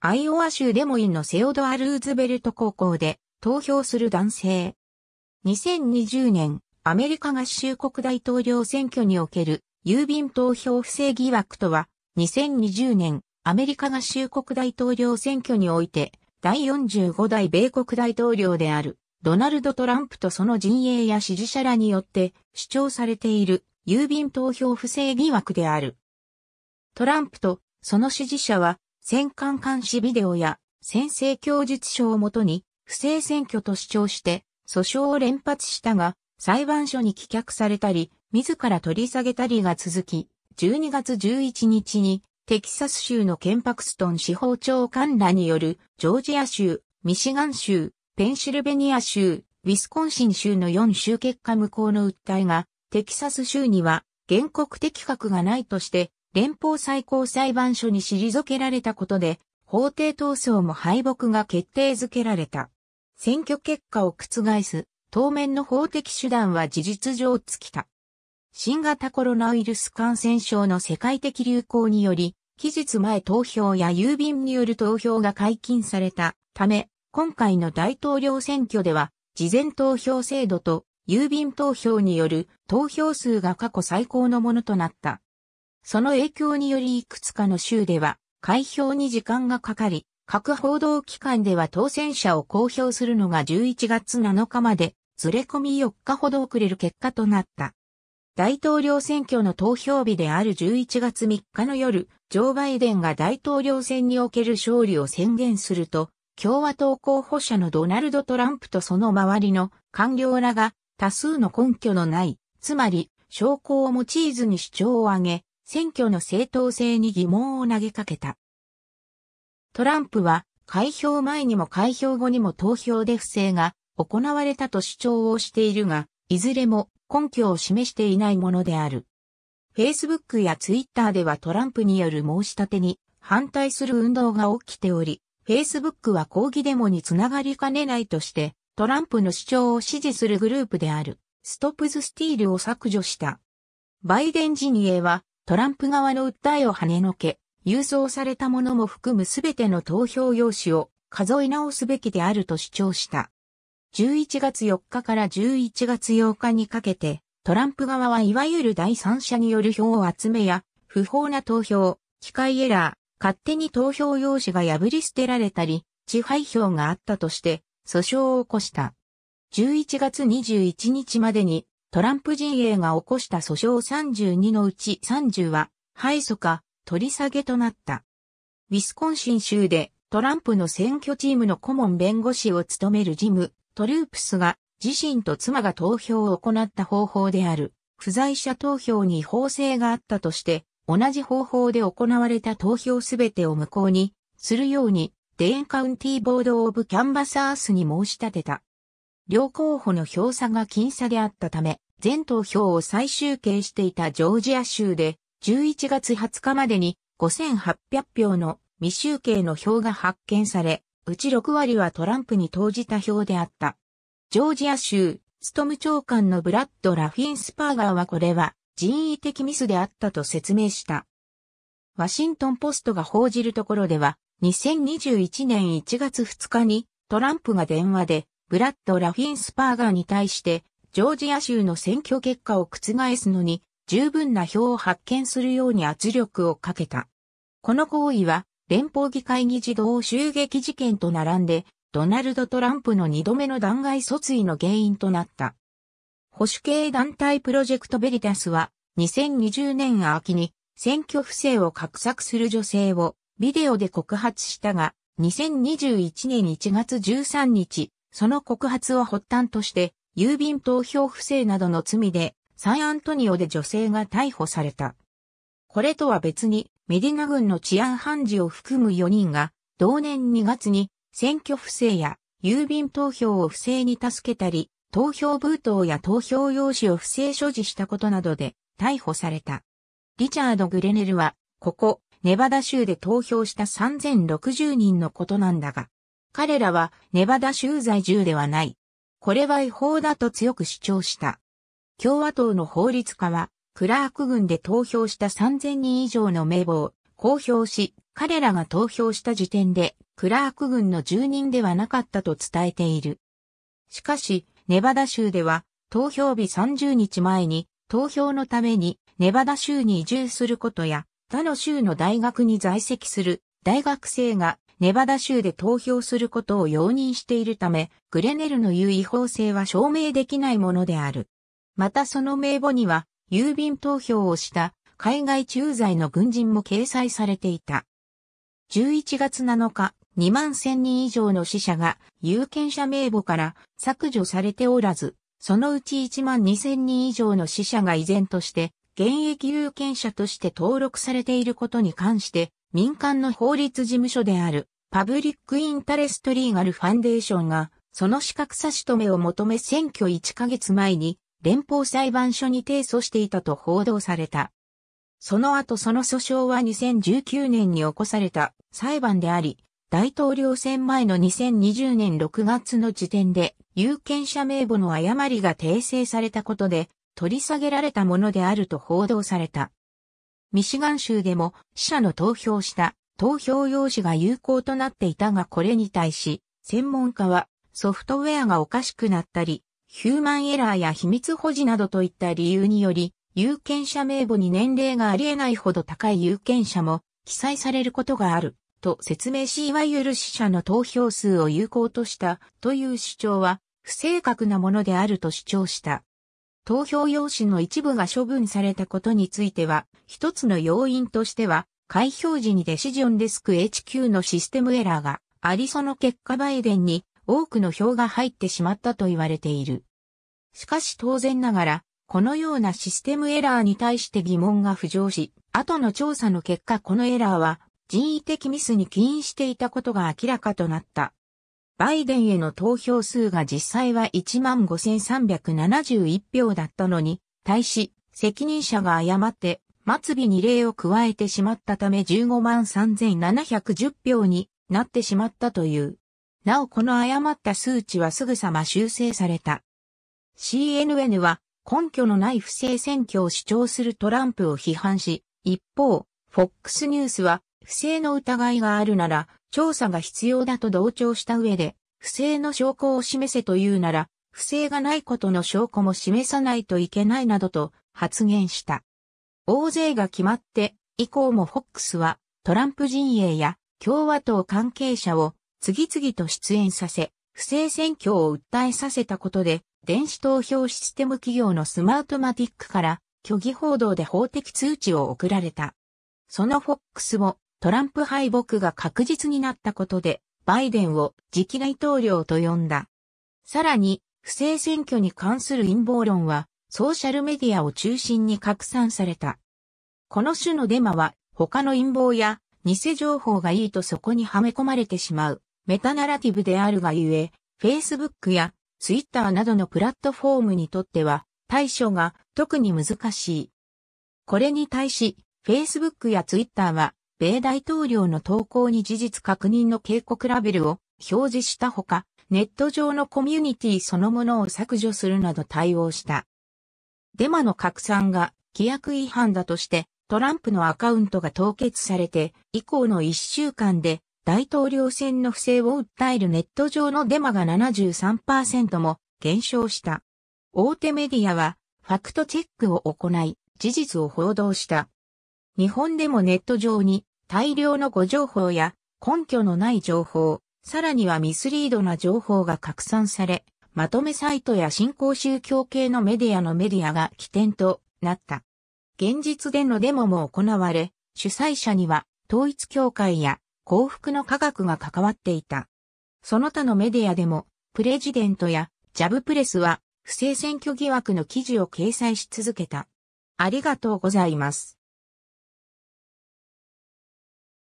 アイオワ州デモインのセオドア・ルーズベルト高校で投票する男性。2020年、アメリカ合衆国大統領選挙における郵便投票不正疑惑とは、2020年、アメリカ合衆国大統領選挙において、第45代米国大統領である、ドナルド・トランプとその陣営や支持者らによって主張されている郵便投票不正疑惑である。トランプとその支持者は戦艦監視ビデオや先制供述書をもとに不正選挙と主張して訴訟を連発したが裁判所に棄却されたり自ら取り下げたりが続き12月11日にテキサス州のケンパクストン司法長官らによるジョージア州、ミシガン州、ペンシルベニア州、ウィスコンシン州の4州結果無効の訴えがテキサス州には原告的格がないとして連邦最高裁判所に退けられたことで、法廷闘争も敗北が決定づけられた。選挙結果を覆す、当面の法的手段は事実上尽きた。新型コロナウイルス感染症の世界的流行により、期日前投票や郵便による投票が解禁されたため、今回の大統領選挙では、事前投票制度と郵便投票による投票数が過去最高のものとなった。その影響によりいくつかの州では開票に時間がかかり、各報道機関では当選者を公表するのが11月7日まで、ずれ込み4日ほど遅れる結果となった。大統領選挙の投票日である11月3日の夜、ジョー・バイデンが大統領選における勝利を宣言すると、共和党候補者のドナルド・トランプとその周りの官僚らが多数の根拠のない、つまり証拠を用いずに主張を上げ、選挙の正当性に疑問を投げかけた。トランプは開票前にも開票後にも投票で不正が行われたと主張をしているが、いずれも根拠を示していないものである。Facebook や Twitter ではトランプによる申し立てに反対する運動が起きており、Facebook は抗議デモにつながりかねないとして、トランプの主張を支持するグループである、ストップズスティールを削除した。バイデン陣営は、トランプ側の訴えを跳ねのけ、郵送されたものも含むすべての投票用紙を数え直すべきであると主張した。11月4日から11月8日にかけて、トランプ側はいわゆる第三者による票を集めや、不法な投票、機械エラー、勝手に投票用紙が破り捨てられたり、地配票があったとして、訴訟を起こした。11月21日までにトランプ陣営が起こした訴訟32のうち30は、敗訴か、取り下げとなった。ウィスコンシン州でトランプの選挙チームの顧問弁護士を務めるジム・トループスが自身と妻が投票を行った方法である不在者投票に法制があったとして同じ方法で行われた投票すべてを無効にするようにデーンカウンティーボードオブキャンバサースに申し立てた。両候補の票差が僅差であったため、全投票を再集計していたジョージア州で、11月20日までに5800票の未集計の票が発見され、うち6割はトランプに投じた票であった。ジョージア州、ストム長官のブラッド・ラフィンスパーガーはこれは人為的ミスであったと説明した。ワシントンポストが報じるところでは、2021年1月2日にトランプが電話でブラッド・ラフィンスパーガーに対して、ジョージア州の選挙結果を覆すのに、十分な票を発見するように圧力をかけた。この行為は、連邦議会議事堂襲撃事件と並んで、ドナルド・トランプの二度目の弾劾訴追の原因となった。保守系団体プロジェクトベリタスは、2020年秋に選挙不正を画策する女性をビデオで告発したが、2021年1月13日、その告発を発端として、郵便投票不正などの罪で、サンアントニオで女性が逮捕された。これとは別に、メディナ軍の治安判事を含む4人が、同年2月に、選挙不正や、郵便投票を不正に助けたり、投票封筒や投票用紙を不正所持したことなどで、逮捕された。リチャード・グレネルは、ここ、ネバダ州で投票した3060人のことなんだが、彼らはネバダ州在住ではない。これは違法だと強く主張した。共和党の法律家は、クラーク軍で投票した3000人以上の名簿を公表し、彼らが投票した時点で、クラーク軍の住人ではなかったと伝えている。しかし、ネバダ州では、投票日30日前に、投票のために、ネバダ州に移住することや、他の州の大学に在籍する大学生がネバダ州で投票することを容認しているため、グレネルの有う違法性は証明できないものである。またその名簿には、郵便投票をした海外駐在の軍人も掲載されていた。11月7日、2万1000人以上の死者が有権者名簿から削除されておらず、そのうち1万2000人以上の死者が依然として現役有権者として登録されていることに関して民間の法律事務所であるパブリックインタレストリーガルファンデーションがその資格差し止めを求め選挙1ヶ月前に連邦裁判所に提訴していたと報道された。その後その訴訟は2019年に起こされた裁判であり、大統領選前の2020年6月の時点で有権者名簿の誤りが訂正されたことで取り下げられたものであると報道された。ミシガン州でも死者の投票した投票用紙が有効となっていたがこれに対し、専門家はソフトウェアがおかしくなったり、ヒューマンエラーや秘密保持などといった理由により、有権者名簿に年齢があり得ないほど高い有権者も記載されることがあると説明し、いわゆる死者の投票数を有効としたという主張は不正確なものであると主張した。投票用紙の一部が処分されたことについては、一つの要因としては、開票時にデシジョンデスク HQ のシステムエラーがありその結果バイデンに多くの票が入ってしまったと言われている。しかし当然ながら、このようなシステムエラーに対して疑問が浮上し、後の調査の結果このエラーは人為的ミスに起因していたことが明らかとなった。バイデンへの投票数が実際は15,371票だったのに、対し、責任者が誤って、末尾に例を加えてしまったため153,710票になってしまったという。なおこの誤った数値はすぐさま修正された。CNN は根拠のない不正選挙を主張するトランプを批判し、一方、FOX ニュースは不正の疑いがあるなら、調査が必要だと同調した上で、不正の証拠を示せというなら、不正がないことの証拠も示さないといけないなどと発言した。大勢が決まって以降もフォックスはトランプ陣営や共和党関係者を次々と出演させ、不正選挙を訴えさせたことで、電子投票システム企業のスマートマティックから虚偽報道で法的通知を送られた。そのフォックスもトランプ敗北が確実になったことで、バイデンを次期大統領と呼んだ。さらに、不正選挙に関する陰謀論は、ソーシャルメディアを中心に拡散された。この種のデマは、他の陰謀や、偽情報がいいとそこにはめ込まれてしまう、メタナラティブであるがゆえ、Facebook や Twitter などのプラットフォームにとっては、対処が特に難しい。これに対し、Facebook や Twitter は、米大統領の投稿に事実確認の警告ラベルを表示したほか、ネット上のコミュニティそのものを削除するなど対応した。デマの拡散が規約違反だとして、トランプのアカウントが凍結されて、以降の1週間で大統領選の不正を訴えるネット上のデマが73%も減少した。大手メディアは、ファクトチェックを行い、事実を報道した。日本でもネット上に大量の誤情報や根拠のない情報、さらにはミスリードな情報が拡散され、まとめサイトや新興宗教系のメディアのメディアが起点となった。現実でのデモも行われ、主催者には統一協会や幸福の科学が関わっていた。その他のメディアでも、プレジデントやジャブプレスは不正選挙疑惑の記事を掲載し続けた。ありがとうございます。